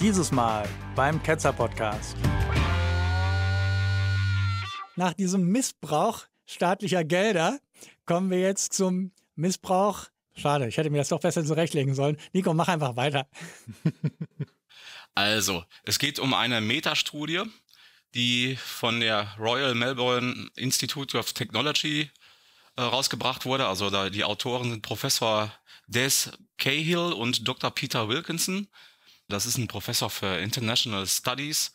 Dieses Mal beim Ketzer Podcast. Nach diesem Missbrauch staatlicher Gelder kommen wir jetzt zum Missbrauch. Schade, ich hätte mir das doch besser zurechtlegen sollen. Nico, mach einfach weiter. Also, es geht um eine Metastudie, die von der Royal Melbourne Institute of Technology äh, rausgebracht wurde. Also die Autoren sind Professor Des Cahill und Dr. Peter Wilkinson. Das ist ein Professor für International Studies.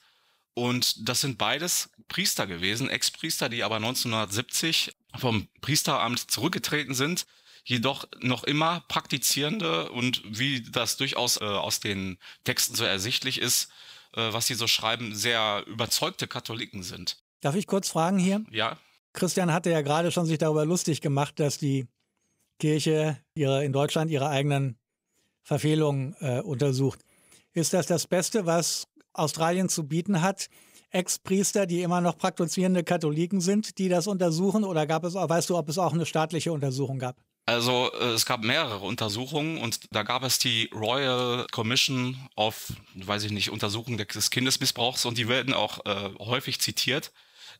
Und das sind beides Priester gewesen, Ex-Priester, die aber 1970 vom Priesteramt zurückgetreten sind, jedoch noch immer praktizierende und wie das durchaus äh, aus den Texten so ersichtlich ist, äh, was sie so schreiben, sehr überzeugte Katholiken sind. Darf ich kurz fragen hier? Ja. Christian hatte ja gerade schon sich darüber lustig gemacht, dass die Kirche ihre, in Deutschland ihre eigenen Verfehlungen äh, untersucht ist das das Beste, was Australien zu bieten hat? Ex-Priester, die immer noch praktizierende Katholiken sind, die das untersuchen? Oder gab es, weißt du, ob es auch eine staatliche Untersuchung gab? Also äh, es gab mehrere Untersuchungen und da gab es die Royal Commission of, weiß ich nicht, Untersuchung des Kindesmissbrauchs und die werden auch äh, häufig zitiert.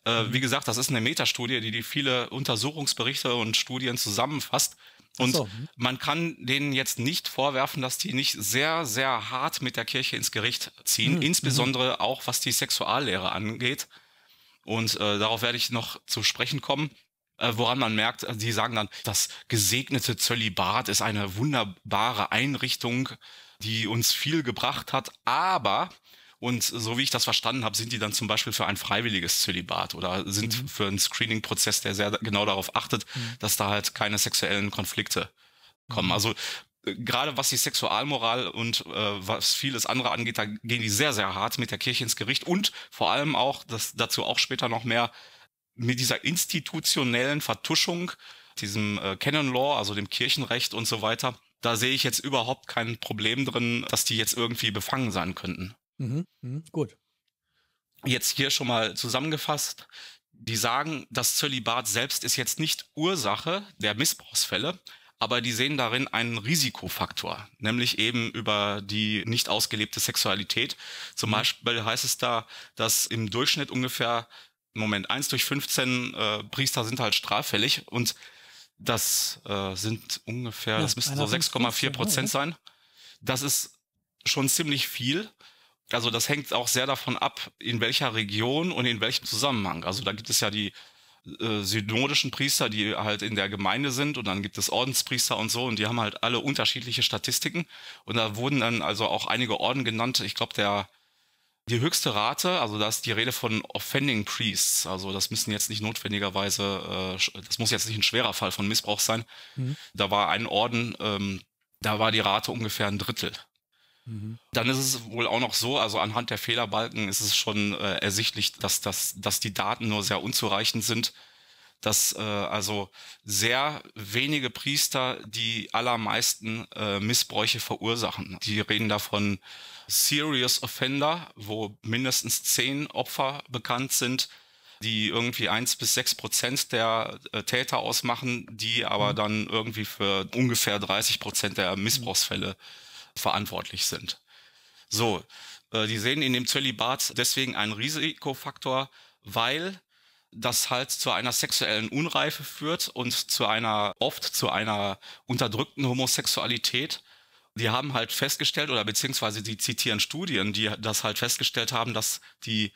Äh, mhm. Wie gesagt, das ist eine Metastudie, die, die viele Untersuchungsberichte und Studien zusammenfasst und so. man kann denen jetzt nicht vorwerfen, dass die nicht sehr, sehr hart mit der Kirche ins Gericht ziehen, mhm. mhm. insbesondere auch was die Sexuallehre angeht. Und äh, darauf werde ich noch zu sprechen kommen. Äh, woran man merkt, äh, die sagen dann, das gesegnete Zölibat ist eine wunderbare Einrichtung, die uns viel gebracht hat, aber und so wie ich das verstanden habe, sind die dann zum Beispiel für ein freiwilliges Zölibat oder sind mhm. für einen Screening-Prozess, der sehr genau darauf achtet, mhm. dass da halt keine sexuellen Konflikte kommen. Mhm. Also äh, gerade was die Sexualmoral und äh, was vieles andere angeht, da gehen die sehr, sehr hart mit der Kirche ins Gericht und vor allem auch, das, dazu auch später noch mehr, mit dieser institutionellen Vertuschung, diesem äh, Canon Law, also dem Kirchenrecht und so weiter, da sehe ich jetzt überhaupt kein Problem drin, dass die jetzt irgendwie befangen sein könnten. Mhm, mh, gut. Jetzt hier schon mal zusammengefasst. Die sagen, das Zölibat selbst ist jetzt nicht Ursache der Missbrauchsfälle, aber die sehen darin einen Risikofaktor, nämlich eben über die nicht ausgelebte Sexualität. Zum mhm. Beispiel heißt es da, dass im Durchschnitt ungefähr, Moment, 1 durch 15 äh, Priester sind halt straffällig und das äh, sind ungefähr, ja, das müssten so 6,4 Prozent sein. Das ist schon ziemlich viel. Also das hängt auch sehr davon ab, in welcher Region und in welchem Zusammenhang. Also da gibt es ja die äh, synodischen Priester, die halt in der Gemeinde sind und dann gibt es Ordenspriester und so und die haben halt alle unterschiedliche Statistiken und da wurden dann also auch einige Orden genannt. Ich glaube, der die höchste Rate, also da ist die Rede von Offending Priests, also das müssen jetzt nicht notwendigerweise, äh, das muss jetzt nicht ein schwerer Fall von Missbrauch sein. Mhm. Da war ein Orden, ähm, da war die Rate ungefähr ein Drittel. Mhm. Dann ist es wohl auch noch so, also anhand der Fehlerbalken ist es schon äh, ersichtlich, dass, dass, dass die Daten nur sehr unzureichend sind, dass äh, also sehr wenige Priester die allermeisten äh, Missbräuche verursachen. Die reden davon Serious Offender, wo mindestens zehn Opfer bekannt sind, die irgendwie eins bis sechs Prozent der äh, Täter ausmachen, die aber mhm. dann irgendwie für ungefähr 30 Prozent der Missbrauchsfälle verantwortlich sind. So, äh, die sehen in dem Zölibat deswegen einen Risikofaktor, weil das halt zu einer sexuellen Unreife führt und zu einer, oft zu einer unterdrückten Homosexualität. Die haben halt festgestellt oder beziehungsweise die zitieren Studien, die das halt festgestellt haben, dass die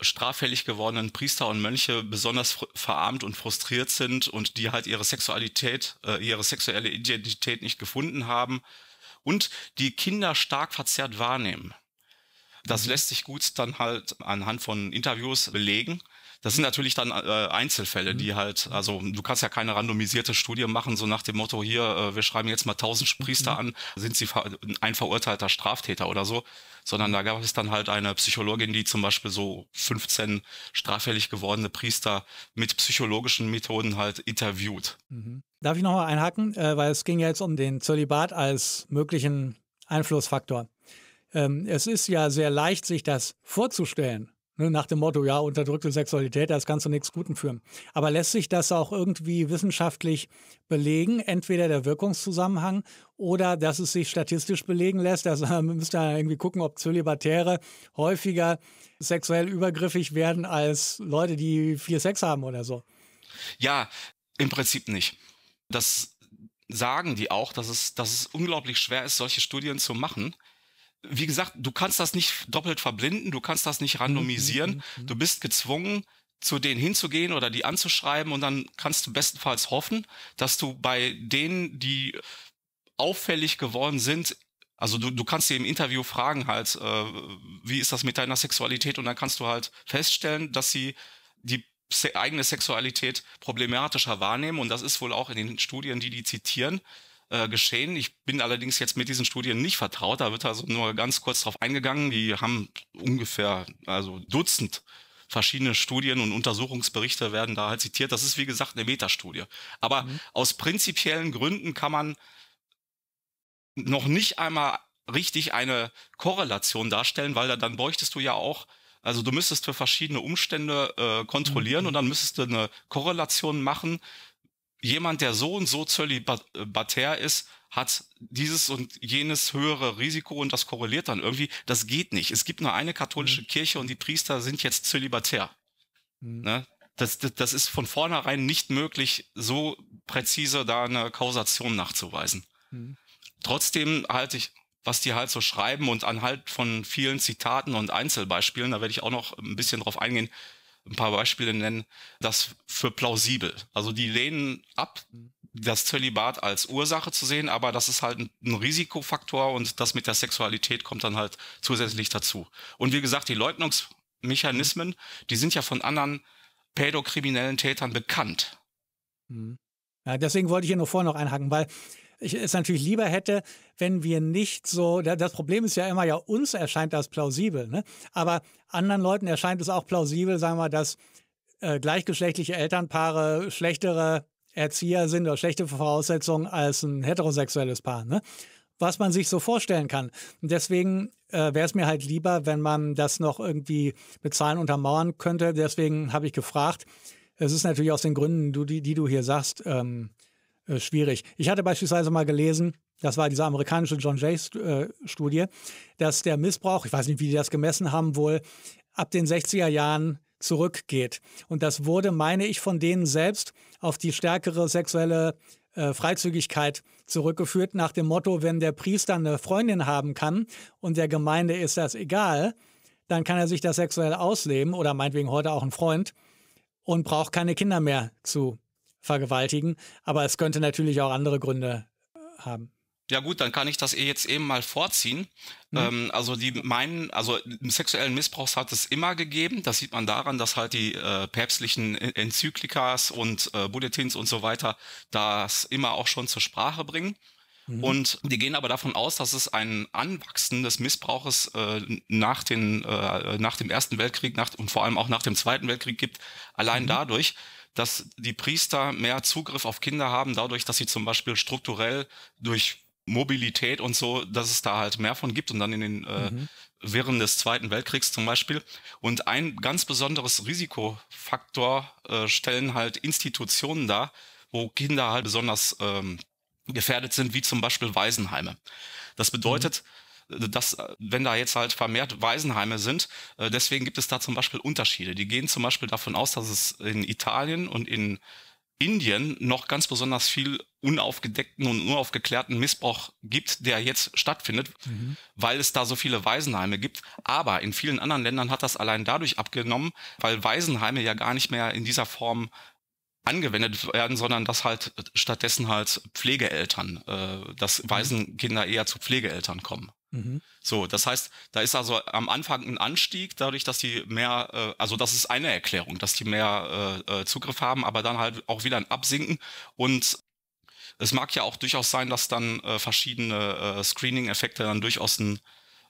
straffällig gewordenen Priester und Mönche besonders verarmt und frustriert sind und die halt ihre Sexualität, äh, ihre sexuelle Identität nicht gefunden haben und die Kinder stark verzerrt wahrnehmen. Das mhm. lässt sich gut dann halt anhand von Interviews belegen. Das sind natürlich dann äh, Einzelfälle, mhm. die halt, also du kannst ja keine randomisierte Studie machen, so nach dem Motto hier, äh, wir schreiben jetzt mal 1000 Priester mhm. an, sind sie ein verurteilter Straftäter oder so sondern da gab es dann halt eine Psychologin, die zum Beispiel so 15 straffällig gewordene Priester mit psychologischen Methoden halt interviewt. Mhm. Darf ich nochmal einhaken, äh, weil es ging ja jetzt um den Zölibat als möglichen Einflussfaktor. Ähm, es ist ja sehr leicht, sich das vorzustellen, Ne, nach dem Motto, ja, unterdrückte Sexualität, das kann zu nichts Guten führen. Aber lässt sich das auch irgendwie wissenschaftlich belegen, entweder der Wirkungszusammenhang oder dass es sich statistisch belegen lässt? Also man müsste irgendwie gucken, ob Zölibatäre häufiger sexuell übergriffig werden als Leute, die viel Sex haben oder so. Ja, im Prinzip nicht. Das sagen die auch, dass es, dass es unglaublich schwer ist, solche Studien zu machen, wie gesagt, du kannst das nicht doppelt verblinden, du kannst das nicht randomisieren. Mhm, mhm, mhm. du bist gezwungen, zu denen hinzugehen oder die anzuschreiben und dann kannst du bestenfalls hoffen, dass du bei denen, die auffällig geworden sind, also du, du kannst sie im Interview fragen halt, äh, wie ist das mit deiner Sexualität und dann kannst du halt feststellen, dass sie die eigene Sexualität problematischer wahrnehmen und das ist wohl auch in den Studien, die die zitieren, äh, geschehen. Ich bin allerdings jetzt mit diesen Studien nicht vertraut. Da wird also nur ganz kurz drauf eingegangen. Die haben ungefähr, also Dutzend verschiedene Studien und Untersuchungsberichte werden da halt zitiert. Das ist wie gesagt eine Metastudie. Aber mhm. aus prinzipiellen Gründen kann man noch nicht einmal richtig eine Korrelation darstellen, weil da, dann bräuchtest du ja auch, also du müsstest für verschiedene Umstände äh, kontrollieren mhm. und dann müsstest du eine Korrelation machen, jemand, der so und so zölibatär ist, hat dieses und jenes höhere Risiko und das korreliert dann irgendwie. Das geht nicht. Es gibt nur eine katholische mhm. Kirche und die Priester sind jetzt zölibatär. Mhm. Ne? Das, das, das, ist von vornherein nicht möglich, so präzise da eine Kausation nachzuweisen. Mhm. Trotzdem halte ich, was die halt so schreiben und anhand von vielen Zitaten und Einzelbeispielen, da werde ich auch noch ein bisschen drauf eingehen, ein paar Beispiele nennen, das für plausibel. Also die lehnen ab, das Zölibat als Ursache zu sehen, aber das ist halt ein, Risikofaktor und das mit der Sexualität kommt dann halt zusätzlich dazu. Und wie gesagt, die Leugnungsmechanismen, die sind ja von anderen pädokriminellen Tätern bekannt. Hm. Ja, deswegen wollte ich hier nur vorher noch einhaken, weil ich es natürlich lieber hätte, wenn wir nicht so, das Problem ist ja immer, ja, uns erscheint das plausibel, ne? aber anderen Leuten erscheint es auch plausibel, sagen wir, dass äh, gleichgeschlechtliche Elternpaare schlechtere Erzieher sind oder schlechte Voraussetzungen als ein heterosexuelles Paar, ne? was man sich so vorstellen kann. Und deswegen äh, wäre es mir halt lieber, wenn man das noch irgendwie mit Zahlen untermauern könnte. Deswegen habe ich gefragt, es ist natürlich aus den Gründen, du, die, die, du hier sagst, ähm, äh, schwierig. Ich hatte beispielsweise mal gelesen, das war diese amerikanische John Jay-Studie, äh, dass der Missbrauch, ich weiß nicht, wie die das gemessen haben, wohl ab den 60er Jahren zurückgeht. Und das wurde, meine ich, von denen selbst auf die stärkere sexuelle äh, Freizügigkeit zurückgeführt, nach dem Motto, wenn der Priester eine Freundin haben kann und der Gemeinde ist das egal, dann kann er sich das sexuell ausleben oder meinetwegen heute auch ein Freund und braucht keine Kinder mehr zu vergewaltigen. Aber es könnte natürlich auch andere Gründe äh, haben. Ja gut, dann kann ich das eh jetzt eben mal vorziehen. Mhm. Ähm, also die meinen, also sexuellen Missbrauch hat es immer gegeben. Das sieht man daran, dass halt die äh, päpstlichen Enzyklikas und äh, Bulletins und so weiter das immer auch schon zur Sprache bringen. Mhm. Und die gehen aber davon aus, dass es ein Anwachsen des Missbrauches äh, nach, den, äh, nach dem Ersten Weltkrieg nach, und vor allem auch nach dem Zweiten Weltkrieg gibt, allein mhm. dadurch, dass die Priester mehr Zugriff auf Kinder haben, dadurch, dass sie zum Beispiel strukturell durch Mobilität und so, dass es da halt mehr von gibt und dann in den äh, mhm. während des Zweiten Weltkriegs zum Beispiel. Und ein ganz besonderes Risikofaktor äh, stellen halt Institutionen dar, wo Kinder halt besonders ähm, gefährdet sind, wie zum Beispiel Waisenheime. Das mhm. bedeutet, mhm dass äh, wenn da jetzt halt vermehrt Waisenheime sind, äh, deswegen gibt es da zum Beispiel Unterschiede. Die gehen zum Beispiel davon aus, dass es in Italien und in Indien noch ganz besonders viel unaufgedeckten und unaufgeklärten Missbrauch gibt, der jetzt stattfindet, mhm. weil es da so viele Waisenheime gibt. Aber in vielen anderen Ländern hat das allein dadurch abgenommen, weil Waisenheime ja gar nicht mehr in dieser Form angewendet werden, sondern dass halt stattdessen halt Pflegeeltern, äh, dass mhm. Waisenkinder eher zu Pflegeeltern kommen. Mhm. So, das heißt, da ist also am Anfang ein Anstieg, dadurch, dass die mehr, äh, also das ist eine Erklärung, dass die mehr äh, äh, Zugriff haben, aber dann halt auch wieder ein Absinken und es mag ja auch durchaus sein, dass dann äh, verschiedene äh, Screening-Effekte dann durchaus einen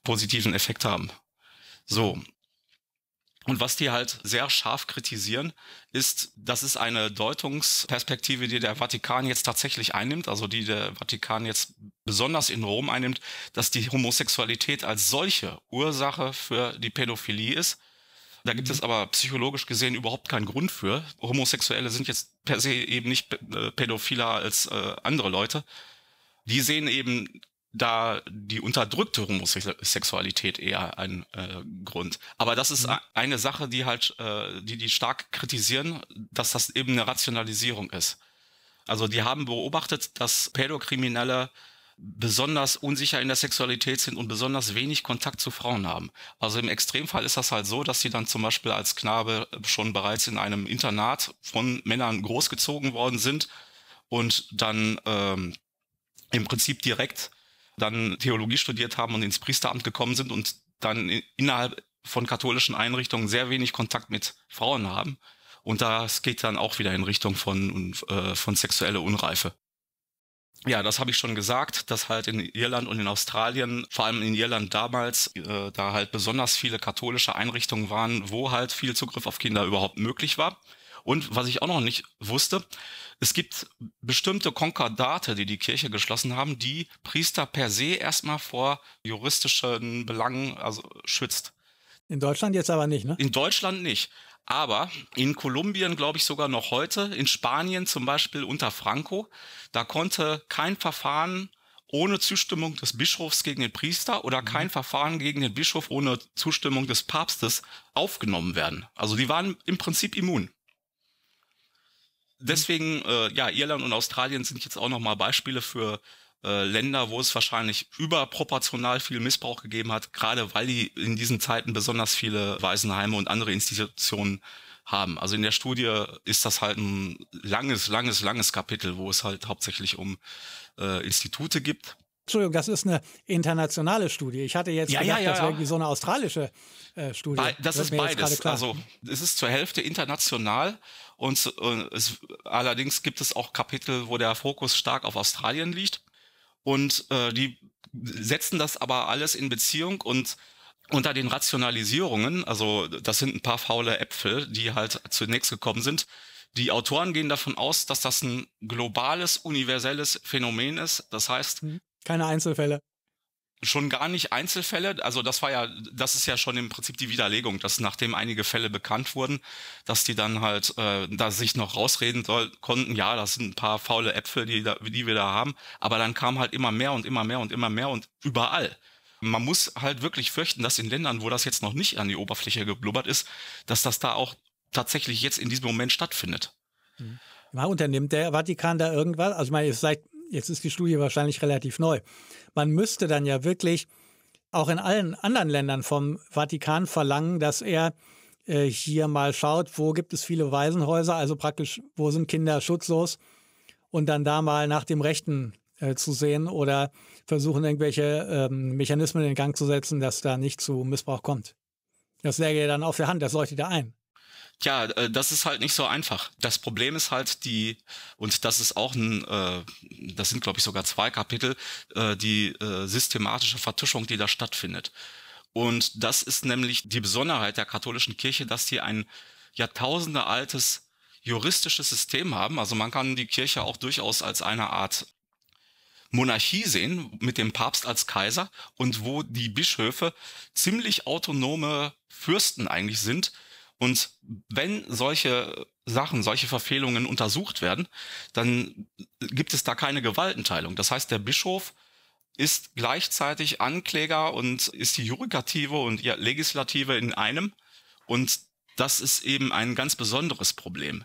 positiven Effekt haben. So, und was die halt sehr scharf kritisieren, ist, das ist eine Deutungsperspektive, die der Vatikan jetzt tatsächlich einnimmt, also die der Vatikan jetzt besonders in Rom einnimmt, dass die Homosexualität als solche Ursache für die Pädophilie ist. Da gibt es mhm. aber psychologisch gesehen überhaupt keinen Grund für. Homosexuelle sind jetzt per se eben nicht äh, pädophiler als äh, andere Leute. Die sehen eben da die unterdrückte Homosexualität eher ein äh, Grund. Aber das ist mhm. eine Sache, die halt, äh, die die stark kritisieren, dass das eben eine Rationalisierung ist. Also die haben beobachtet, dass Pädokriminelle besonders unsicher in der Sexualität sind und besonders wenig Kontakt zu Frauen haben. Also im Extremfall ist das halt so, dass sie dann zum Beispiel als Knabe schon bereits in einem Internat von Männern großgezogen worden sind und dann ähm, im Prinzip direkt dann Theologie studiert haben und ins Priesteramt gekommen sind und dann innerhalb von katholischen Einrichtungen sehr wenig Kontakt mit Frauen haben. Und das geht dann auch wieder in Richtung von, äh, von sexueller Unreife. Ja, das habe ich schon gesagt, dass halt in Irland und in Australien, vor allem in Irland damals, äh, da halt besonders viele katholische Einrichtungen waren, wo halt viel Zugriff auf Kinder überhaupt möglich war. Und was ich auch noch nicht wusste, es gibt bestimmte Konkordate, die die Kirche geschlossen haben, die Priester per se erstmal vor juristischen Belangen also schützt. In Deutschland jetzt aber nicht, ne? In Deutschland nicht. Aber in Kolumbien, glaube ich, sogar noch heute, in Spanien zum Beispiel unter Franco, da konnte kein Verfahren ohne Zustimmung des Bischofs gegen den Priester oder mhm. kein mhm. Verfahren gegen den Bischof ohne Zustimmung des Papstes aufgenommen werden. Also die waren im Prinzip immun deswegen, äh, ja, Irland und Australien sind jetzt auch nochmal Beispiele für äh, Länder, wo es wahrscheinlich überproportional viel Missbrauch gegeben hat, gerade weil die in diesen Zeiten besonders viele Waisenheime und andere Institutionen haben. Also in der Studie ist das halt ein langes, langes, langes Kapitel, wo es halt hauptsächlich um äh, Institute gibt. Entschuldigung, das ist eine internationale Studie. Ich hatte jetzt ja, gedacht, ja, ja, das wäre irgendwie so eine australische äh, Studie. Be das, das ist beides. Also es ist zur Hälfte international und, und äh, es, allerdings gibt es auch Kapitel, wo der Fokus stark auf Australien liegt. Und äh, die setzen das aber alles in Beziehung und unter den Rationalisierungen, also das sind ein paar faule Äpfel, die halt zunächst gekommen sind. Die Autoren gehen davon aus, dass das ein globales, universelles Phänomen ist. Das heißt, mhm. Keine Einzelfälle schon gar nicht Einzelfälle. Also das war ja, das ist ja schon im Prinzip die Widerlegung, dass nachdem einige Fälle bekannt wurden, dass die dann halt äh, da sich noch rausreden soll, konnten, ja, das sind ein paar faule Äpfel, die, da, die wir da haben. Aber dann kam halt immer mehr und immer mehr und immer mehr und überall. Man muss halt wirklich fürchten, dass in Ländern, wo das jetzt noch nicht an die Oberfläche geblubbert ist, dass das da auch tatsächlich jetzt in diesem Moment stattfindet. Mhm. Unternimmt der Vatikan da irgendwas? Also ich meine, vielleicht jetzt ist die Studie wahrscheinlich relativ neu. Man müsste dann ja wirklich auch in allen anderen Ländern vom Vatikan verlangen, dass er äh, hier mal schaut, wo gibt es viele Waisenhäuser, also praktisch, wo sind Kinder schutzlos und dann da mal nach dem Rechten äh, zu sehen oder versuchen, irgendwelche ähm, Mechanismen in Gang zu setzen, dass da nicht zu Missbrauch kommt. Das läge ja dann auf der Hand, das leuchtet ja ein ja, äh, das ist halt nicht so einfach. Das Problem ist halt die, und das ist auch ein, äh, das sind glaube ich sogar zwei Kapitel, äh, die äh, systematische Vertuschung, die da stattfindet. Und das ist nämlich die Besonderheit der katholischen Kirche, dass sie ein Jahrtausende altes juristisches System haben. Also man kann die Kirche auch durchaus als eine Art Monarchie sehen, mit dem Papst als Kaiser und wo die Bischöfe ziemlich autonome Fürsten eigentlich sind, und wenn solche Sachen, solche Verfehlungen untersucht werden, dann gibt es da keine Gewaltenteilung. Das heißt, der Bischof ist gleichzeitig Ankläger und ist die Jurikative und die Legislative in einem. Und das ist eben ein ganz besonderes Problem.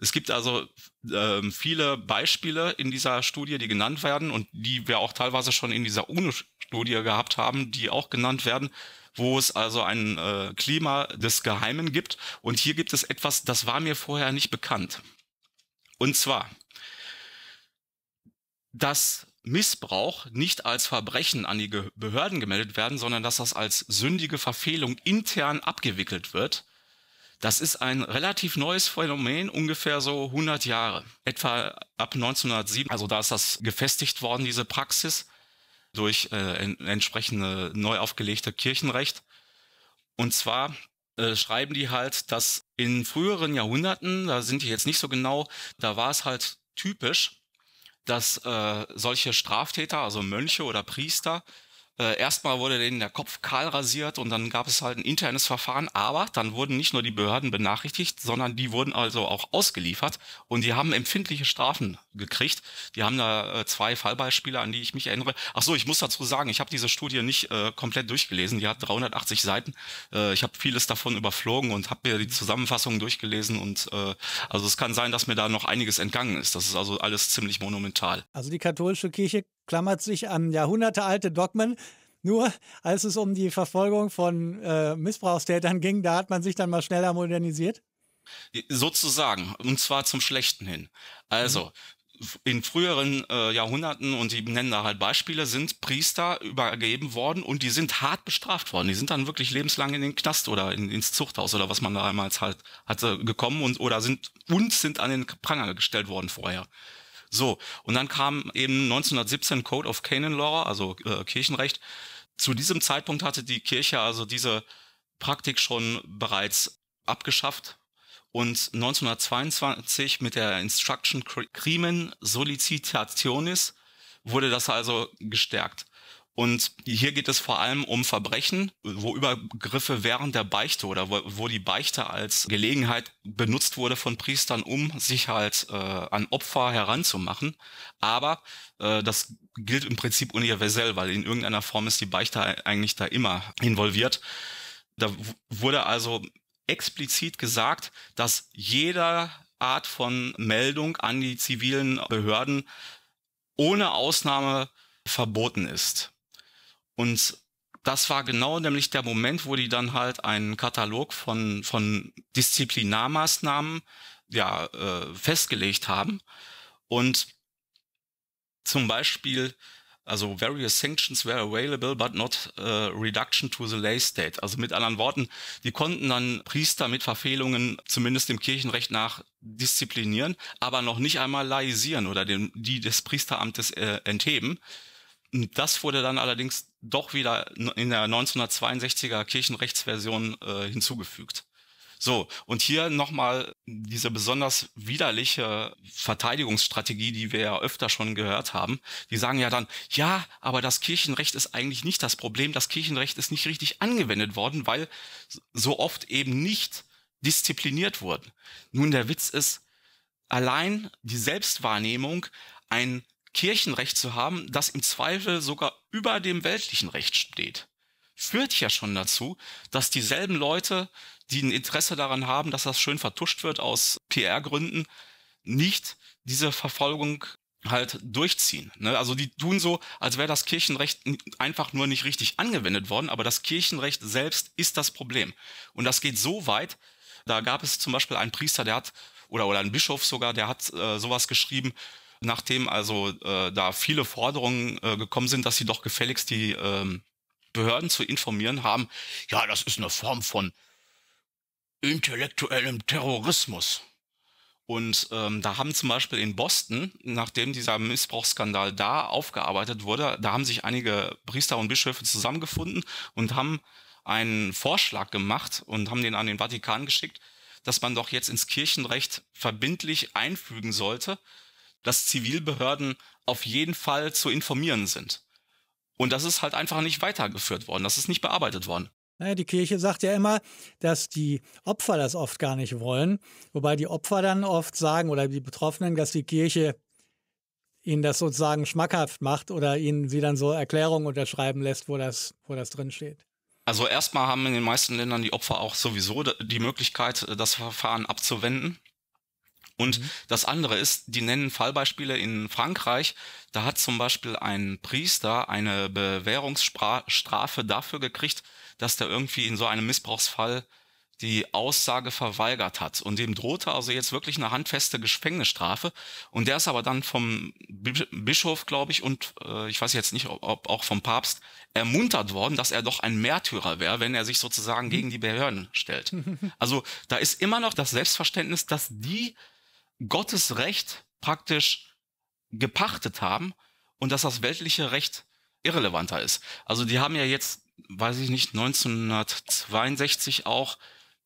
Es gibt also ähm, viele Beispiele in dieser Studie, die genannt werden und die wir auch teilweise schon in dieser UNO-Studie gehabt haben, die auch genannt werden, wo es also ein äh, Klima des Geheimen gibt. Und hier gibt es etwas, das war mir vorher nicht bekannt. Und zwar, dass Missbrauch nicht als Verbrechen an die Behörden gemeldet werden, sondern dass das als sündige Verfehlung intern abgewickelt wird das ist ein relativ neues Phänomen, ungefähr so 100 Jahre, etwa ab 1907. Also da ist das gefestigt worden, diese Praxis, durch äh, entsprechende neu aufgelegte Kirchenrecht. Und zwar äh, schreiben die halt, dass in früheren Jahrhunderten, da sind die jetzt nicht so genau, da war es halt typisch, dass äh, solche Straftäter, also Mönche oder Priester, äh, erstmal wurde denen der Kopf kahl rasiert und dann gab es halt ein internes Verfahren, aber dann wurden nicht nur die Behörden benachrichtigt, sondern die wurden also auch ausgeliefert und die haben empfindliche Strafen gekriegt. Die haben da äh, zwei Fallbeispiele, an die ich mich erinnere. Ach so, ich muss dazu sagen, ich habe diese Studie nicht äh, komplett durchgelesen. Die hat 380 Seiten. Äh, ich habe vieles davon überflogen und habe mir die Zusammenfassung durchgelesen und äh, also es kann sein, dass mir da noch einiges entgangen ist. Das ist also alles ziemlich monumental. Also die katholische Kirche klammert sich an jahrhundertealte Dogmen. Nur als es um die Verfolgung von äh, Missbrauchstätern ging, da hat man sich dann mal schneller modernisiert? Äh, sozusagen, und zwar zum Schlechten hin. Also, mhm in früheren äh, Jahrhunderten und die nennen da halt Beispiele sind Priester übergeben worden und die sind hart bestraft worden. Die sind dann wirklich lebenslang in den Knast oder in, ins Zuchthaus oder was man da damals halt hatte gekommen und oder sind und sind an den Pranger gestellt worden vorher. So, und dann kam eben 1917 Code of Canon Law, also äh, Kirchenrecht. Zu diesem Zeitpunkt hatte die Kirche also diese Praktik schon bereits abgeschafft und 1922 mit der Instruction Crimen Solicitationis wurde das also gestärkt. Und hier geht es vor allem um Verbrechen, wo Übergriffe während der Beichte oder wo, wo die Beichte als Gelegenheit benutzt wurde von Priestern, um sich halt äh, an Opfer heranzumachen. Aber äh, das gilt im Prinzip universell, weil in irgendeiner Form ist die Beichte eigentlich da immer involviert. Da wurde also explizit gesagt, dass jeder Art von Meldung an die zivilen Behörden ohne Ausnahme verboten ist. Und das war genau nämlich der Moment, wo die dann halt einen Katalog von, von Disziplinarmaßnahmen ja, äh, festgelegt haben. Und zum Beispiel, also various sanctions were available, but not uh, reduction to the lay state. Also mit anderen Worten, die konnten dann Priester mit Verfehlungen zumindest dem Kirchenrecht nach disziplinieren, aber noch nicht einmal laisieren oder den, die des Priesteramtes äh, entheben. Das wurde dann allerdings doch wieder in der 1962er Kirchenrechtsversion äh, hinzugefügt. So, und hier nochmal diese besonders widerliche Verteidigungsstrategie, die wir ja öfter schon gehört haben. Die sagen ja dann, ja, aber das Kirchenrecht ist eigentlich nicht das Problem, das Kirchenrecht ist nicht richtig angewendet worden, weil so oft eben nicht diszipliniert wurden. Nun, der Witz ist, allein die Selbstwahrnehmung, ein Kirchenrecht zu haben, das im Zweifel sogar über dem weltlichen Recht steht, führt ja schon dazu, dass dieselben Leute, die ein Interesse daran haben, dass das schön vertuscht wird aus PR-Gründen, nicht diese Verfolgung halt durchziehen. Ne? Also die tun so, als wäre das Kirchenrecht einfach nur nicht richtig angewendet worden, aber das Kirchenrecht selbst ist das Problem. Und das geht so weit, da gab es zum Beispiel einen Priester, der hat, oder, oder einen Bischof sogar, der hat äh, sowas geschrieben, nachdem also äh, da viele Forderungen äh, gekommen sind, dass sie doch gefälligst die ähm, Behörden zu informieren haben, ja, das ist eine Form von intellektuellem Terrorismus. Und ähm, da haben zum Beispiel in Boston, nachdem dieser Missbrauchsskandal da aufgearbeitet wurde, da haben sich einige Priester und Bischöfe zusammengefunden und haben einen Vorschlag gemacht und haben den an den Vatikan geschickt, dass man doch jetzt ins Kirchenrecht verbindlich einfügen sollte, dass Zivilbehörden auf jeden Fall zu informieren sind. Und das ist halt einfach nicht weitergeführt worden, das ist nicht bearbeitet worden. Naja, die Kirche sagt ja immer, dass die Opfer das oft gar nicht wollen, wobei die Opfer dann oft sagen oder die Betroffenen, dass die Kirche ihnen das sozusagen schmackhaft macht oder ihnen sie dann so Erklärungen unterschreiben lässt, wo das, wo das drin Also erstmal haben in den meisten Ländern die Opfer auch sowieso die Möglichkeit, das Verfahren abzuwenden. Und mhm. das andere ist, die nennen Fallbeispiele in Frankreich. Da hat zum Beispiel ein Priester eine Bewährungsstrafe dafür gekriegt, dass der irgendwie in so einem Missbrauchsfall die Aussage verweigert hat. Und dem drohte also jetzt wirklich eine handfeste Gefängnisstrafe. Und der ist aber dann vom Bischof, glaube ich, und äh, ich weiß jetzt nicht, ob auch vom Papst ermuntert worden, dass er doch ein Märtyrer wäre, wenn er sich sozusagen mhm. gegen die Behörden stellt. Also da ist immer noch das Selbstverständnis, dass die Gottes Recht praktisch gepachtet haben und dass das weltliche Recht irrelevanter ist. Also die haben ja jetzt, weiß ich nicht, 1962 auch,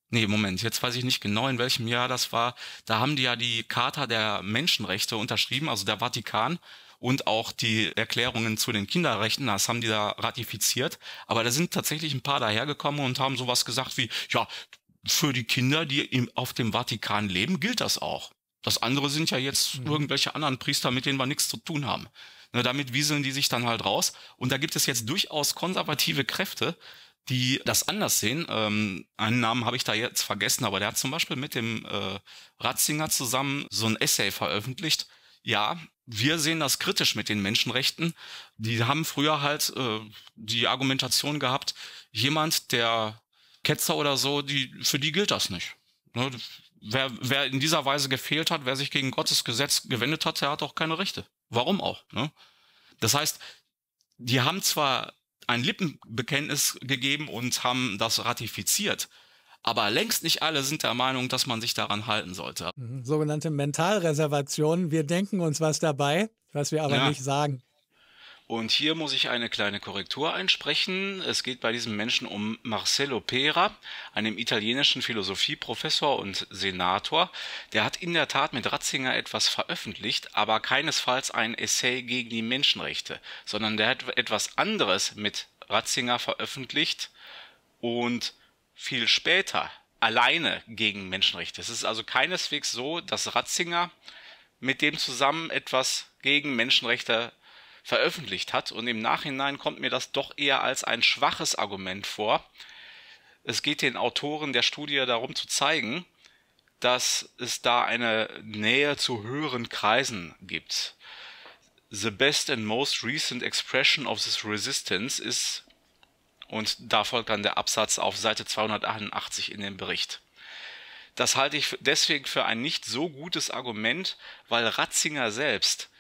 nee, Moment, jetzt weiß ich nicht genau, in welchem Jahr das war, da haben die ja die Charta der Menschenrechte unterschrieben, also der Vatikan und auch die Erklärungen zu den Kinderrechten, das haben die da ratifiziert. Aber da sind tatsächlich ein paar dahergekommen und haben sowas gesagt wie, ja, für die Kinder, die im, auf dem Vatikan leben, gilt das auch. Das andere sind ja jetzt mhm. irgendwelche anderen Priester, mit denen wir nichts zu tun haben. Ne, damit wieseln die sich dann halt raus. Und da gibt es jetzt durchaus konservative Kräfte, die das anders sehen. Ähm, einen Namen habe ich da jetzt vergessen, aber der hat zum Beispiel mit dem äh, Ratzinger zusammen so ein Essay veröffentlicht. Ja, wir sehen das kritisch mit den Menschenrechten. Die haben früher halt äh, die Argumentation gehabt, jemand, der Ketzer oder so, die, für die gilt das nicht. Ne, wer, wer in dieser Weise gefehlt hat, wer sich gegen Gottes Gesetz gewendet hat, der hat auch keine Rechte. Warum auch? Ne? Das heißt, die haben zwar ein Lippenbekenntnis gegeben und haben das ratifiziert, aber längst nicht alle sind der Meinung, dass man sich daran halten sollte. Mhm. Sogenannte Mentalreservationen. Wir denken uns was dabei, was wir aber ja. nicht sagen. Und hier muss ich eine kleine Korrektur einsprechen. Es geht bei diesem Menschen um Marcello Pera, einem italienischen Philosophieprofessor und Senator. Der hat in der Tat mit Ratzinger etwas veröffentlicht, aber keinesfalls ein Essay gegen die Menschenrechte, sondern der hat etwas anderes mit Ratzinger veröffentlicht und viel später alleine gegen Menschenrechte. Es ist also keineswegs so, dass Ratzinger mit dem zusammen etwas gegen Menschenrechte veröffentlicht hat. Und im Nachhinein kommt mir das doch eher als ein schwaches Argument vor. Es geht den Autoren der Studie darum zu zeigen, dass es da eine Nähe zu höheren Kreisen gibt. The best and most recent expression of this resistance ist, und da folgt dann der Absatz auf Seite 288 in dem Bericht. Das halte ich deswegen für ein nicht so gutes Argument, weil Ratzinger selbst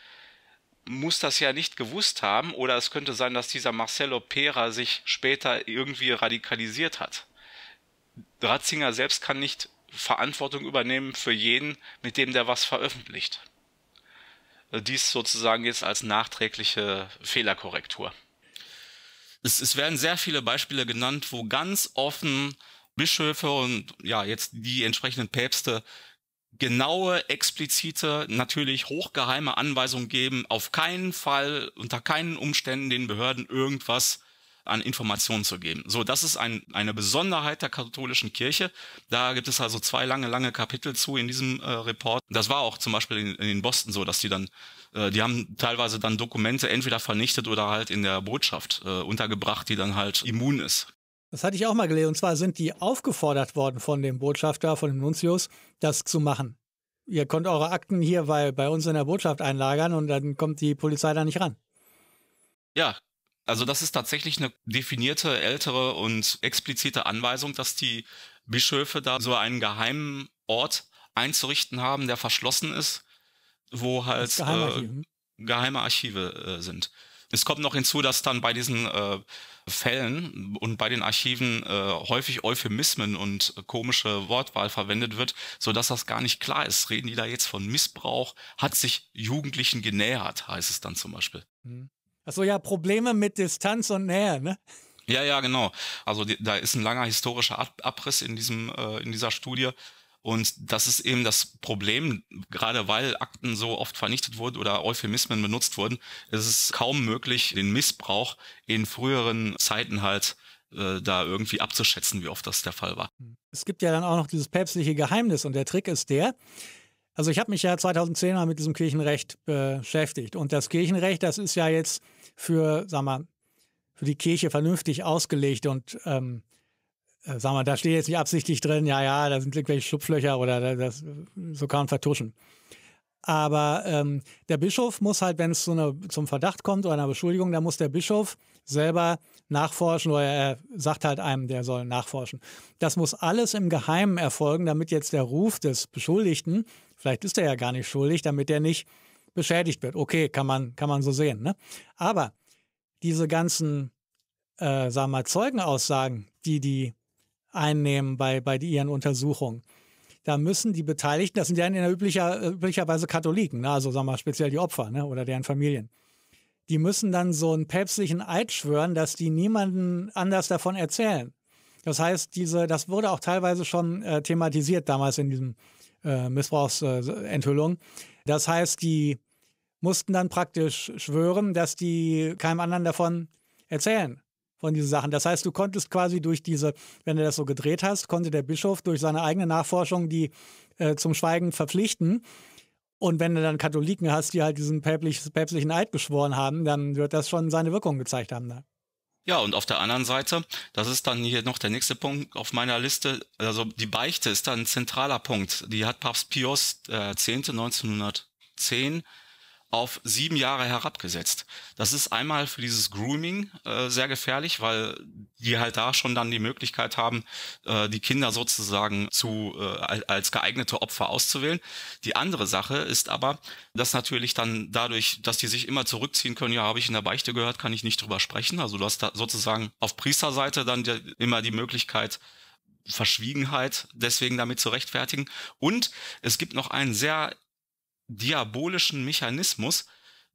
muss das ja nicht gewusst haben oder es könnte sein, dass dieser Marcelo Pera sich später irgendwie radikalisiert hat. Ratzinger selbst kann nicht Verantwortung übernehmen für jeden, mit dem der was veröffentlicht. Äh, dies sozusagen jetzt als nachträgliche Fehlerkorrektur. Es, es werden sehr viele Beispiele genannt, wo ganz offen Bischöfe und ja jetzt die entsprechenden Päpste genaue, explizite, natürlich hochgeheime Anweisungen geben, auf keinen Fall, unter keinen Umständen den Behörden irgendwas an Informationen zu geben. So, das ist ein, eine Besonderheit der katholischen Kirche. Da gibt es also zwei lange, lange Kapitel zu in diesem äh, Report. Das war auch zum Beispiel in, in Boston so, dass die dann, äh, die haben teilweise dann Dokumente entweder vernichtet oder halt in der Botschaft äh, untergebracht, die dann halt immun ist. Das hatte ich auch mal gelesen. Und zwar sind die aufgefordert worden von dem Botschafter, von dem Nuntius, das zu machen. Ihr könnt eure Akten hier bei, bei uns in der Botschaft einlagern und dann kommt die Polizei da nicht ran. Ja, also das ist tatsächlich eine definierte, ältere und explizite Anweisung, dass die Bischöfe da so einen geheimen Ort einzurichten haben, der verschlossen ist, wo halt äh, geheime Archive äh, sind. Es kommt noch hinzu, dass dann bei diesen äh, Fällen und bei den Archiven äh, häufig Euphemismen und äh, komische Wortwahl verwendet wird, sodass das gar nicht klar ist. Reden die da jetzt von Missbrauch? Hat sich Jugendlichen genähert, heißt es dann zum Beispiel. Mhm. Achso, ja, Probleme mit Distanz und Nähe, ne? Ja, ja, genau. Also die, da ist ein langer historischer Abriss in, diesem, äh, in dieser Studie und das ist eben das Problem, gerade weil Akten so oft vernichtet wurden oder Euphemismen benutzt wurden, ist es kaum möglich, den Missbrauch in früheren Zeiten halt äh, da irgendwie abzuschätzen, wie oft das der Fall war. Hm. Es gibt ja dann auch noch dieses päpstliche Geheimnis und der Trick ist der, also ich habe mich ja 2010 mal mit diesem Kirchenrecht beschäftigt und das Kirchenrecht, das ist ja jetzt für, sag mal, für die Kirche vernünftig ausgelegt und ähm, äh, sag mal, da steht jetzt nicht absichtlich drin, ja, ja, da sind irgendwelche Schlupflöcher oder das, so kann man vertuschen. Aber ähm, der Bischof muss halt, wenn es zu eine, zum Verdacht kommt oder einer Beschuldigung, dann muss der Bischof selber nachforschen oder er sagt halt einem, der soll nachforschen. Das muss alles im Geheimen erfolgen, damit jetzt der Ruf des Beschuldigten, vielleicht ist er ja gar nicht schuldig, damit er nicht beschädigt wird. Okay, kann man, kann man so sehen. Ne? Aber diese ganzen, äh, sagen wir mal, Zeugenaussagen, die die einnehmen bei, bei ihren Untersuchungen. Da müssen die Beteiligten, das sind ja in der üblicher, üblicherweise Katholiken, ne? also sagen wir mal speziell die Opfer ne? oder deren Familien, die müssen dann so einen päpstlichen Eid schwören, dass die niemanden anders davon erzählen. Das heißt, diese, das wurde auch teilweise schon äh, thematisiert damals in diesem äh, Missbrauchsenthüllung. Das heißt, die mussten dann praktisch schwören, dass die keinem anderen davon erzählen von diesen Sachen. Das heißt, du konntest quasi durch diese, wenn du das so gedreht hast, konnte der Bischof durch seine eigene Nachforschung die äh, zum Schweigen verpflichten. Und wenn du dann Katholiken hast, die halt diesen päpstlich, päpstlichen Eid geschworen haben, dann wird das schon seine Wirkung gezeigt haben. Ne? Ja, und auf der anderen Seite, das ist dann hier noch der nächste Punkt auf meiner Liste, also die Beichte ist dann ein zentraler Punkt. Die hat Papst Pius X. Äh, 1910 auf sieben Jahre herabgesetzt. Das ist einmal für dieses Grooming äh, sehr gefährlich, weil die halt da schon dann die Möglichkeit haben, äh, die Kinder sozusagen zu, äh, als geeignete Opfer auszuwählen. Die andere Sache ist aber, dass natürlich dann dadurch, dass die sich immer zurückziehen können, ja, habe ich in der Beichte gehört, kann ich nicht drüber sprechen. Also du hast da sozusagen auf Priesterseite dann die, immer die Möglichkeit, Verschwiegenheit deswegen damit zu rechtfertigen. Und es gibt noch einen sehr diabolischen Mechanismus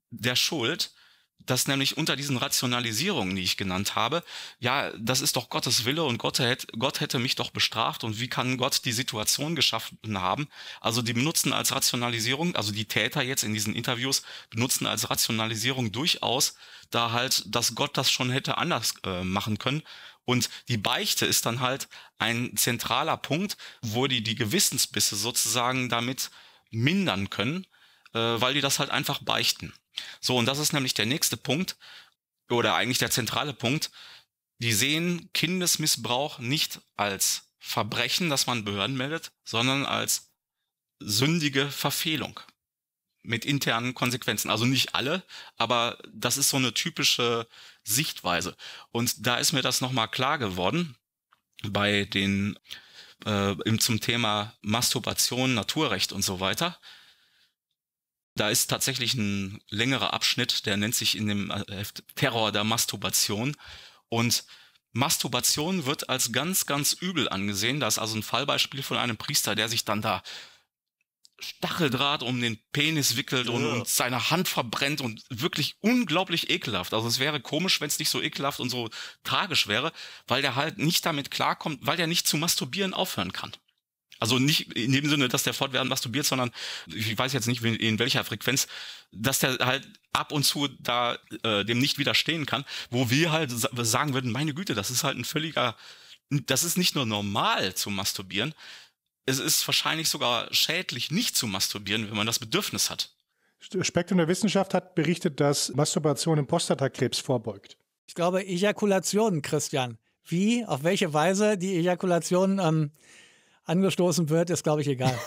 der Schuld, dass nämlich unter diesen Rationalisierungen, die ich genannt habe, ja, das ist doch Gottes Wille und Gott hätte, Gott hätte mich doch bestraft und wie kann Gott die Situation geschaffen haben? Also die benutzen als Rationalisierung, also die Täter jetzt in diesen Interviews benutzen als Rationalisierung durchaus da halt, dass Gott das schon hätte anders äh, machen können. Und die Beichte ist dann halt ein zentraler Punkt, wo die die Gewissensbisse sozusagen damit mindern können, äh, weil die das halt einfach beichten. So, und das ist nämlich der nächste Punkt oder eigentlich der zentrale Punkt. Die sehen Kindesmissbrauch nicht als Verbrechen, das man Behörden meldet, sondern als sündige Verfehlung mit internen Konsequenzen. Also nicht alle, aber das ist so eine typische Sichtweise. Und da ist mir das nochmal klar geworden bei den äh, zum Thema Masturbation, Naturrecht und so weiter. Da ist tatsächlich ein längerer Abschnitt, der nennt sich in dem äh, Heft Terror der Masturbation. Und Masturbation wird als ganz, ganz übel angesehen. Da ist also ein Fallbeispiel von einem Priester, der sich dann da Stacheldraht um den Penis wickelt ja. und, und, seine Hand verbrennt und wirklich unglaublich ekelhaft. Also es wäre komisch, wenn es nicht so ekelhaft und so tragisch wäre, weil der halt nicht damit klarkommt, weil der nicht zu masturbieren aufhören kann. Also nicht in dem Sinne, dass der fortwährend masturbiert, sondern ich weiß jetzt nicht, in welcher Frequenz, dass der halt ab und zu da äh, dem nicht widerstehen kann, wo wir halt sagen würden, meine Güte, das ist halt ein völliger, das ist nicht nur normal zu masturbieren, es ist wahrscheinlich sogar schädlich, nicht zu masturbieren, wenn man das Bedürfnis hat. Spektrum der Wissenschaft hat berichtet, dass Masturbation im Prostatakrebs vorbeugt. Ich glaube, Ejakulation, Christian. Wie, auf welche Weise die Ejakulation ähm, angestoßen wird, ist, glaube ich, egal.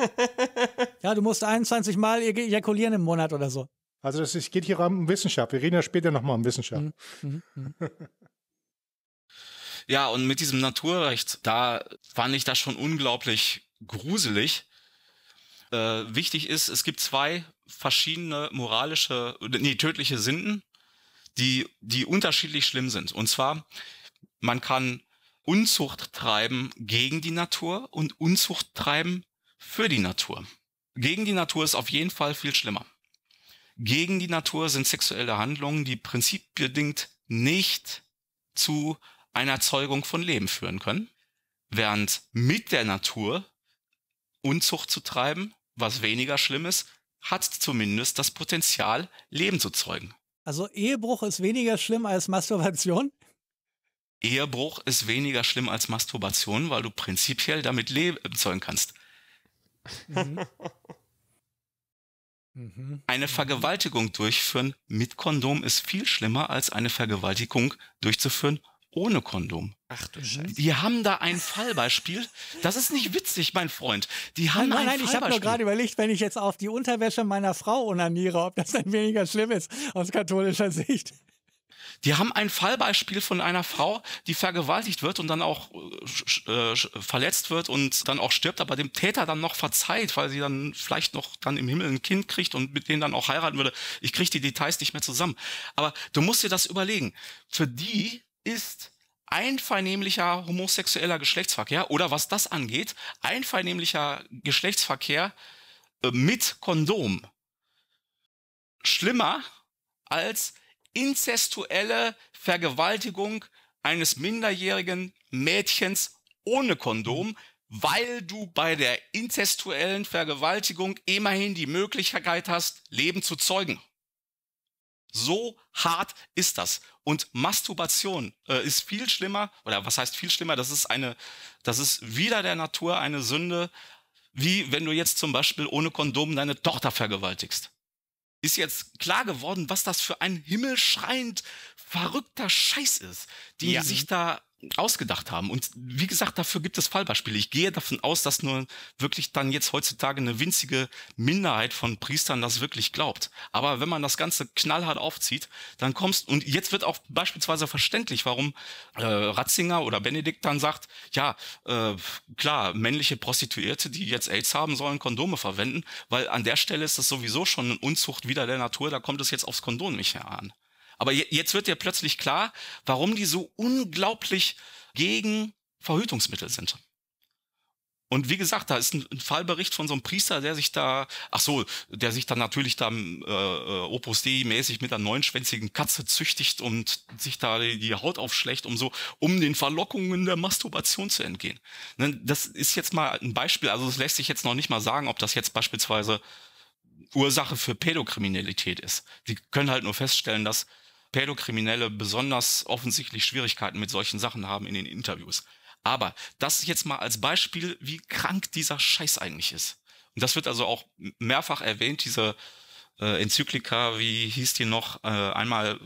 ja, du musst 21 Mal ejakulieren im Monat oder so. Also es geht hier um Wissenschaft. Wir reden ja später nochmal um Wissenschaft. Mhm, mh, mh. Ja, und mit diesem Naturrecht, da fand ich das schon unglaublich gruselig. Äh, wichtig ist, es gibt zwei verschiedene moralische, nee, tödliche Sünden, die, die unterschiedlich schlimm sind. Und zwar, man kann Unzucht treiben gegen die Natur und Unzucht treiben für die Natur. Gegen die Natur ist auf jeden Fall viel schlimmer. Gegen die Natur sind sexuelle Handlungen, die prinzipbedingt nicht zu einer Erzeugung von Leben führen können, während mit der Natur Unzucht zu treiben, was weniger schlimm ist, hat zumindest das Potenzial, Leben zu zeugen. Also Ehebruch ist weniger schlimm als Masturbation? Ehebruch ist weniger schlimm als Masturbation, weil du prinzipiell damit Leben zeugen kannst. Mhm. Mhm. Eine Vergewaltigung durchführen mit Kondom ist viel schlimmer als eine Vergewaltigung durchzuführen ohne Kondom. Ach du hm? Scheiße. Die haben da ein Fallbeispiel. Das ist nicht witzig, mein Freund. Die haben nein, nein, ein nein, ich habe nur gerade überlegt, wenn ich jetzt auf die Unterwäsche meiner Frau onaniere, ob das dann weniger schlimm ist aus katholischer Sicht. Die haben ein Fallbeispiel von einer Frau, die vergewaltigt wird und dann auch äh, äh verletzt wird und dann auch stirbt, aber dem Täter dann noch verzeiht, weil sie dann vielleicht noch dann im Himmel ein Kind kriegt und mit denen dann auch heiraten würde. Ich kriege die Details nicht mehr zusammen. Aber du musst dir das überlegen. Für die ist einvernehmlicher homosexueller Geschlechtsverkehr oder was das angeht, einvernehmlicher Geschlechtsverkehr äh, mit Kondom schlimmer als inzestuelle Vergewaltigung eines minderjährigen Mädchens ohne Kondom, weil du bei der inzestuellen Vergewaltigung immerhin die Möglichkeit hast, Leben zu zeugen. So hart ist das. Und Masturbation äh, ist viel schlimmer, oder was heißt viel schlimmer? Das ist eine, das ist wieder der Natur eine Sünde, wie wenn du jetzt zum Beispiel ohne Kondom deine Tochter vergewaltigst. Ist jetzt klar geworden, was das für ein himmelschreiend verrückter Scheiß ist, die ja. sich da ausgedacht haben. Und wie gesagt, dafür gibt es Fallbeispiele. Ich gehe davon aus, dass nur wirklich dann jetzt heutzutage eine winzige Minderheit von Priestern das wirklich glaubt. Aber wenn man das Ganze knallhart aufzieht, dann kommst und jetzt wird auch beispielsweise verständlich, warum äh, Ratzinger oder Benedikt dann sagt, ja, äh, klar, männliche Prostituierte, die jetzt AIDS haben, sollen Kondome verwenden, weil an der Stelle ist das sowieso schon eine Unzucht wieder der Natur, da kommt es jetzt aufs Kondom nicht mehr an. Aber je, jetzt wird ja plötzlich klar, warum die so unglaublich gegen Verhütungsmittel sind. Und wie gesagt, da ist ein, ein, Fallbericht von so einem Priester, der sich da, ach so, der sich dann natürlich da äh, äh Opus Dei-mäßig mit einer neunschwänzigen Katze züchtigt und sich da die Haut aufschlägt, um so, um den Verlockungen der Masturbation zu entgehen. Ne, das ist jetzt mal ein Beispiel, also es lässt sich jetzt noch nicht mal sagen, ob das jetzt beispielsweise Ursache für Pädokriminalität ist. Sie können halt nur feststellen, dass Pädokriminelle besonders offensichtlich Schwierigkeiten mit solchen Sachen haben in den Interviews. Aber das jetzt mal als Beispiel, wie krank dieser Scheiß eigentlich ist. Und das wird also auch mehrfach erwähnt, diese äh, Enzyklika, wie hieß die noch, äh, einmal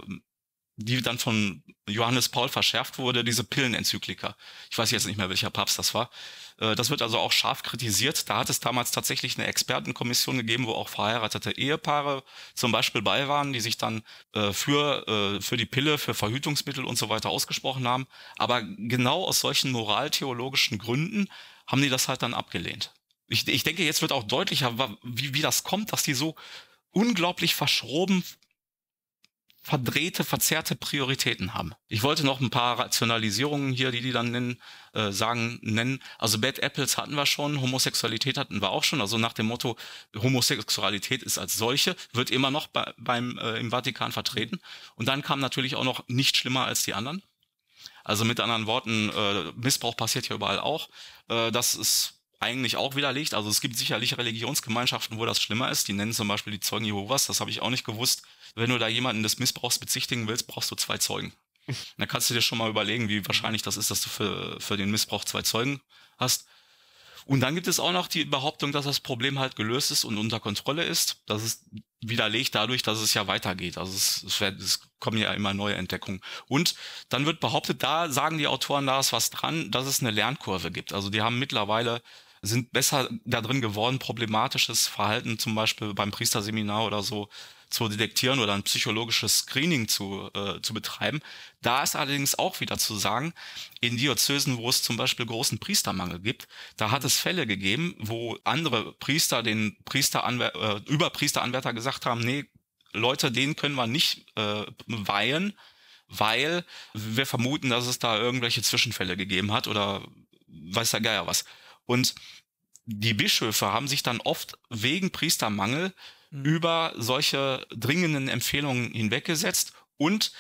die dann von Johannes Paul verschärft wurde, diese Pillenenzyklika. Ich weiß jetzt nicht mehr, welcher Papst das war. Äh, das wird also auch scharf kritisiert. Da hat es damals tatsächlich eine Expertenkommission gegeben, wo auch verheiratete Ehepaare zum Beispiel bei waren, die sich dann äh, für, äh, für die Pille, für Verhütungsmittel und so weiter ausgesprochen haben. Aber genau aus solchen moraltheologischen Gründen haben die das halt dann abgelehnt. Ich, ich denke, jetzt wird auch deutlicher, wie, wie das kommt, dass die so unglaublich verschroben verdrehte, verzerrte Prioritäten haben. Ich wollte noch ein paar Rationalisierungen hier, die die dann nennen, äh, sagen, nennen. Also Bad Apples hatten wir schon, Homosexualität hatten wir auch schon. Also nach dem Motto, Homosexualität ist als solche, wird immer noch bei, beim, äh, im Vatikan vertreten. Und dann kam natürlich auch noch nicht schlimmer als die anderen. Also mit anderen Worten, äh, Missbrauch passiert ja überall auch. Äh, das ist eigentlich auch widerlegt. Also es gibt sicherlich Religionsgemeinschaften, wo das schlimmer ist. Die nennen zum Beispiel die Zeugen Jehovas, das habe ich auch nicht gewusst wenn du da jemanden des Missbrauchs bezichtigen willst, brauchst du zwei Zeugen. dann kannst du dir schon mal überlegen, wie wahrscheinlich das ist, dass du für, für den Missbrauch zwei Zeugen hast. Und dann gibt es auch noch die Behauptung, dass das Problem halt gelöst ist und unter Kontrolle ist. Das ist widerlegt dadurch, dass es ja weitergeht. Also es, es, es kommen ja immer neue Entdeckungen. Und dann wird behauptet, da sagen die Autoren, da ist was dran, dass es eine Lernkurve gibt. Also die haben mittlerweile sind besser darin geworden, problematisches Verhalten zum Beispiel beim Priesterseminar oder so zu detektieren oder ein psychologisches Screening zu, äh, zu betreiben. Da ist allerdings auch wieder zu sagen, in Diözesen, wo es zum Beispiel großen Priestermangel gibt, da hat es Fälle gegeben, wo andere Priester den Priesteranwer äh, Überpriesteranwärter gesagt haben, nee, Leute, denen können wir nicht äh, weihen, weil wir vermuten, dass es da irgendwelche Zwischenfälle gegeben hat oder weiß der Geier was. Und die Bischöfe haben sich dann oft wegen Priestermangel mhm. über solche dringenden Empfehlungen hinweggesetzt und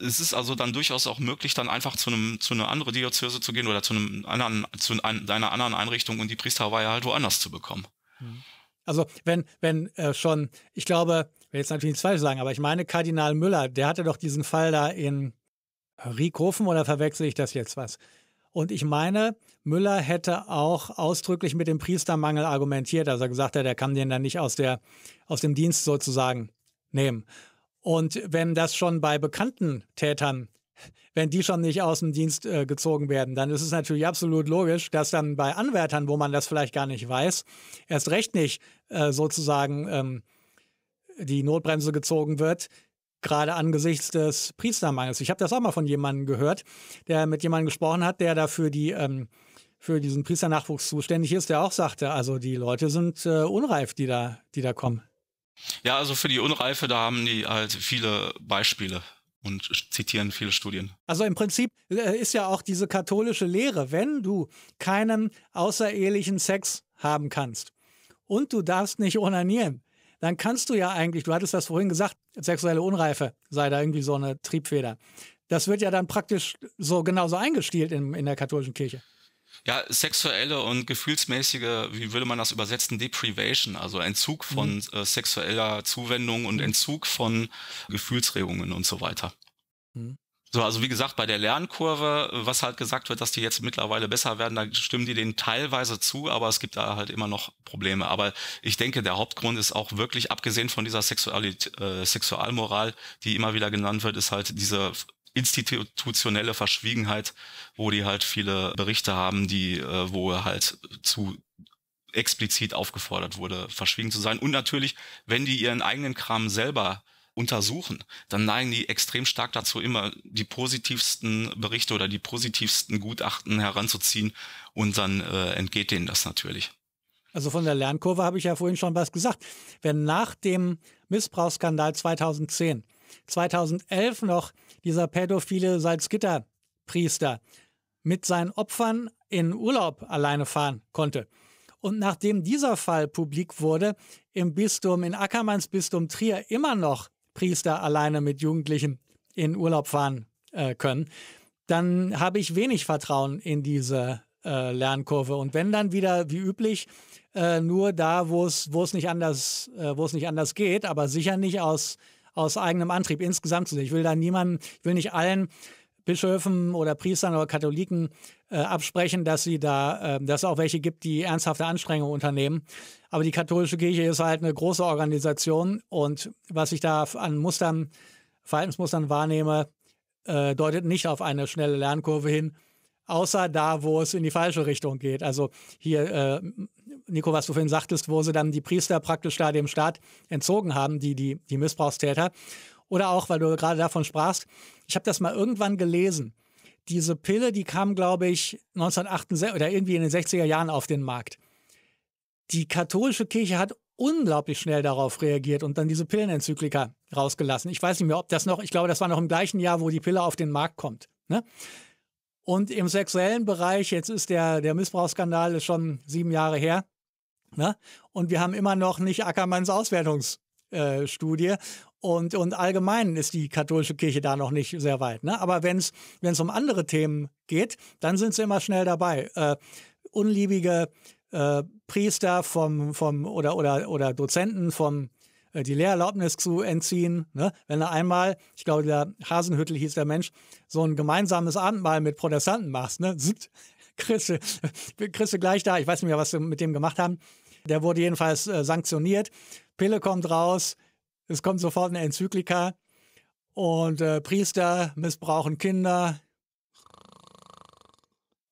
es ist also dann durchaus auch möglich, dann einfach zu einem zu einer anderen Diözese zu gehen oder zu einem anderen zu einer anderen Einrichtung und die Priesterweihe halt woanders zu bekommen. Mhm. Also wenn wenn äh, schon, ich glaube, ich will jetzt natürlich nichts falsch sagen, aber ich meine Kardinal Müller, der hatte doch diesen Fall da in Riekhofen oder verwechsel ich das jetzt was? Und ich meine, Müller hätte auch ausdrücklich mit dem Priestermangel argumentiert, also gesagt hat, er kann den dann nicht aus, der, aus dem Dienst sozusagen nehmen. Und wenn das schon bei bekannten Tätern wenn die schon nicht aus dem Dienst äh, gezogen werden, dann ist es natürlich absolut logisch, dass dann bei Anwärtern, wo man das vielleicht gar nicht weiß, erst recht nicht äh, sozusagen ähm, die Notbremse gezogen wird, gerade angesichts des Priestermangels. Ich habe das auch mal von jemandem gehört, der mit jemandem gesprochen hat, der dafür die ähm, für diesen Priesternachwuchs zuständig ist, der auch sagte, also die Leute sind äh, unreif, die da, die da kommen. Ja, also für die Unreife, da haben die halt viele Beispiele und zitieren viele Studien. Also im Prinzip äh, ist ja auch diese katholische Lehre, wenn du keinen außerehelichen Sex haben kannst und du darfst nicht onanieren, dann kannst du ja eigentlich, du hattest das vorhin gesagt, sexuelle Unreife sei da irgendwie so eine Triebfeder. Das wird ja dann praktisch so genauso eingestielt in, in der katholischen Kirche ja, sexuelle und gefühlsmäßige, wie würde man das übersetzen, Deprivation, also Entzug von mhm. äh, sexueller Zuwendung und mhm. Entzug von Gefühlsregungen und so weiter. Mhm. So, also wie gesagt, bei der Lernkurve, was halt gesagt wird, dass die jetzt mittlerweile besser werden, da stimmen die denen teilweise zu, aber es gibt da halt immer noch Probleme. Aber ich denke, der Hauptgrund ist auch wirklich, abgesehen von dieser Sexualität, äh, Sexualmoral, die immer wieder genannt wird, ist halt diese institutionelle Verschwiegenheit, wo die halt viele Berichte haben, die, äh, wo halt zu explizit aufgefordert wurde, verschwiegen zu sein. Und natürlich, wenn die ihren eigenen Kram selber untersuchen, dann neigen die extrem stark dazu, immer die positivsten Berichte oder die positivsten Gutachten heranzuziehen und dann äh, entgeht denen das natürlich. Also von der Lernkurve habe ich ja vorhin schon was gesagt. Wenn nach dem Missbrauchsskandal 2010, 2011 noch dieser pädophile Salzgitterpriester mit seinen Opfern in Urlaub alleine fahren konnte, und nachdem dieser Fall publik wurde, im Bistum, in Ackermanns Bistum Trier immer noch Priester alleine mit Jugendlichen in Urlaub fahren äh, können, dann habe ich wenig Vertrauen in diese äh, Lernkurve. Und wenn dann wieder, wie üblich, äh, nur da, wo es nicht, anders, äh, nicht anders geht, aber sicher nicht aus, aus eigenem Antrieb insgesamt zu sehen. Ich will da niemanden, ich will nicht allen Bischöfen oder Priestern oder Katholiken äh, absprechen, dass sie da, äh, dass es auch welche gibt, die ernsthafte Anstrengungen unternehmen. Aber die katholische Kirche ist halt eine große Organisation und was ich da an Mustern, Verhaltensmustern wahrnehme, äh, deutet nicht auf eine schnelle Lernkurve hin, außer da, wo es in die falsche Richtung geht. Also hier, äh, Nico, was du vorhin sagtest, wo sie dann die Priester praktisch da dem Staat entzogen haben, die, die, die Missbrauchstäter. Oder auch, weil du gerade davon sprachst, ich habe das mal irgendwann gelesen diese Pille, die kam, glaube ich, 1968 oder irgendwie in den 60er Jahren auf den Markt. Die katholische Kirche hat unglaublich schnell darauf reagiert und dann diese Pillenenzyklika rausgelassen. Ich weiß nicht mehr, ob das noch, ich glaube, das war noch im gleichen Jahr, wo die Pille auf den Markt kommt. Ne? Und im sexuellen Bereich, jetzt ist der, der Missbrauchsskandal ist schon sieben Jahre her. Ne? Und wir haben immer noch nicht Ackermanns Auswertungs- äh, Studie. Und, und allgemein ist die katholische Kirche da noch nicht sehr weit. Ne? Aber wenn es um andere Themen geht, dann sind sie immer schnell dabei. Äh, unliebige äh, Priester vom, vom, oder, oder, oder Dozenten vom äh, die Lehrerlaubnis zu entziehen. Ne? Wenn er einmal, ich glaube, der Hasenhüttel hieß der Mensch, so ein gemeinsames Abendmahl mit Protestanten machst, ne? Kriegst du, kriegst du gleich da, ich weiß nicht mehr, was sie mit dem gemacht haben, der wurde jedenfalls äh, sanktioniert. Pille kommt raus, es kommt sofort eine Enzyklika und äh, Priester missbrauchen Kinder.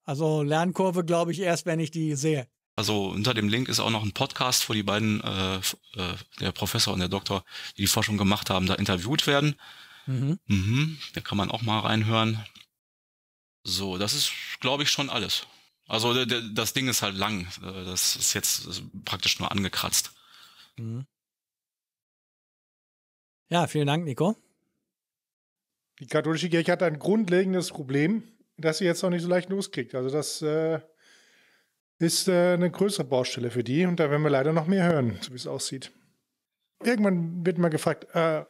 Also Lernkurve glaube ich erst, wenn ich die sehe. Also unter dem Link ist auch noch ein Podcast, wo die beiden, äh, äh, der Professor und der Doktor, die die Forschung gemacht haben, da interviewt werden. Mhm. Mhm, da kann man auch mal reinhören. So, das ist, glaube ich, schon alles. Also der, der, das Ding ist halt lang. Äh, das ist jetzt praktisch nur angekratzt. Mhm. Ja, vielen Dank, Nico. Die katholische Kirche hat ein grundlegendes Problem, das sie jetzt noch nicht so leicht loskriegt. Also das äh, ist äh, eine größere Baustelle für die und da werden wir leider noch mehr hören, so wie es aussieht. Irgendwann wird mal gefragt, äh,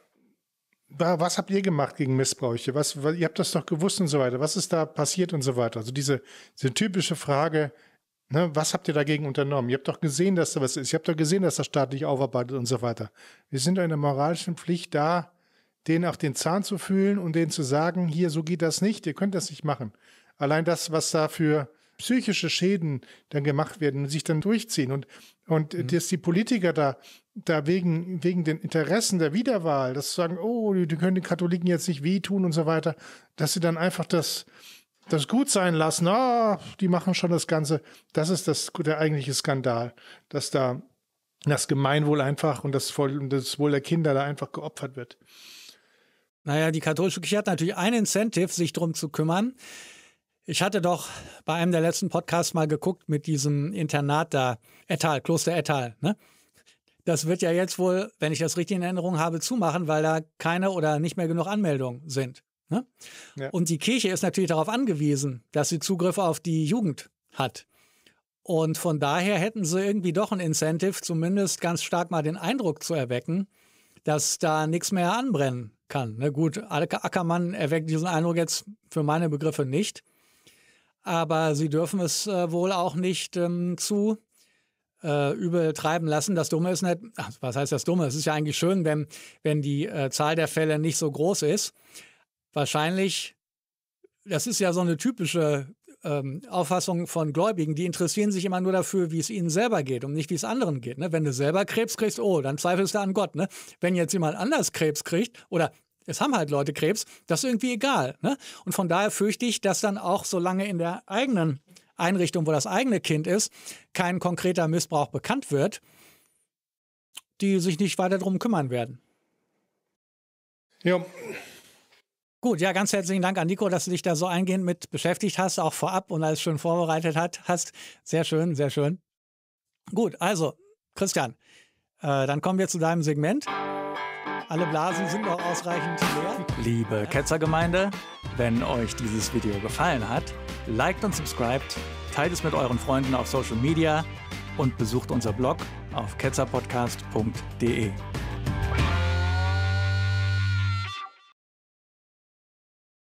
was habt ihr gemacht gegen Missbräuche? Was, ihr habt das doch gewusst und so weiter. Was ist da passiert und so weiter? Also diese, diese typische Frage, ne, was habt ihr dagegen unternommen? Ihr habt doch gesehen, dass da was ist. Ihr habt doch gesehen, dass der Staat nicht aufarbeitet und so weiter. Wir sind in der moralischen Pflicht da, denen auf den Zahn zu fühlen und denen zu sagen, hier, so geht das nicht, ihr könnt das nicht machen. Allein das, was da für psychische Schäden dann gemacht werden und sich dann durchziehen und, und mhm. dass die Politiker da da wegen, wegen den Interessen der Wiederwahl, dass sie sagen, oh, die, können den Katholiken jetzt nicht wehtun und so weiter, dass sie dann einfach das, das gut sein lassen, oh, die machen schon das Ganze. Das ist das, der eigentliche Skandal, dass da das Gemeinwohl einfach und das, das Wohl der Kinder da einfach geopfert wird. Naja, die katholische Kirche hat natürlich ein Incentive, sich darum zu kümmern. Ich hatte doch bei einem der letzten Podcasts mal geguckt mit diesem Internat da, Ettal, Kloster Ettal, ne? Das wird ja jetzt wohl, wenn ich das richtig in Erinnerung habe, zumachen, weil da keine oder nicht mehr genug Anmeldungen sind. Ne? Ja. Und die Kirche ist natürlich darauf angewiesen, dass sie Zugriff auf die Jugend hat. Und von daher hätten sie irgendwie doch ein Incentive, zumindest ganz stark mal den Eindruck zu erwecken, dass da nichts mehr anbrennen kann. Ne, gut, Ackermann erweckt diesen Eindruck jetzt für meine Begriffe nicht. Aber sie dürfen es äh, wohl auch nicht ähm, zu, äh, übel treiben lassen. Das Dumme ist nicht, was heißt das Dumme? Es ist ja eigentlich schön, wenn, wenn die äh, Zahl der Fälle nicht so groß ist. Wahrscheinlich, das ist ja so eine typische ähm, Auffassung von Gläubigen, die interessieren sich immer nur dafür, wie es ihnen selber geht und nicht, wie es anderen geht. Ne? Wenn du selber Krebs kriegst, oh, dann zweifelst du an Gott. Ne? Wenn jetzt jemand anders Krebs kriegt oder es haben halt Leute Krebs, das ist irgendwie egal. Ne? Und von daher fürchte ich, dass dann auch so lange in der eigenen Einrichtung, wo das eigene Kind ist, kein konkreter Missbrauch bekannt wird, die sich nicht weiter darum kümmern werden. Ja. Gut, ja, ganz herzlichen Dank an Nico, dass du dich da so eingehend mit beschäftigt hast, auch vorab und alles schön vorbereitet hat, hast. Sehr schön, sehr schön. Gut, also, Christian, äh, dann kommen wir zu deinem Segment. Alle Blasen sind noch ausreichend leer. Liebe Ketzergemeinde, wenn euch dieses Video gefallen hat, liked und subscribed, teilt es mit euren Freunden auf Social Media und besucht unser Blog auf ketzerpodcast.de.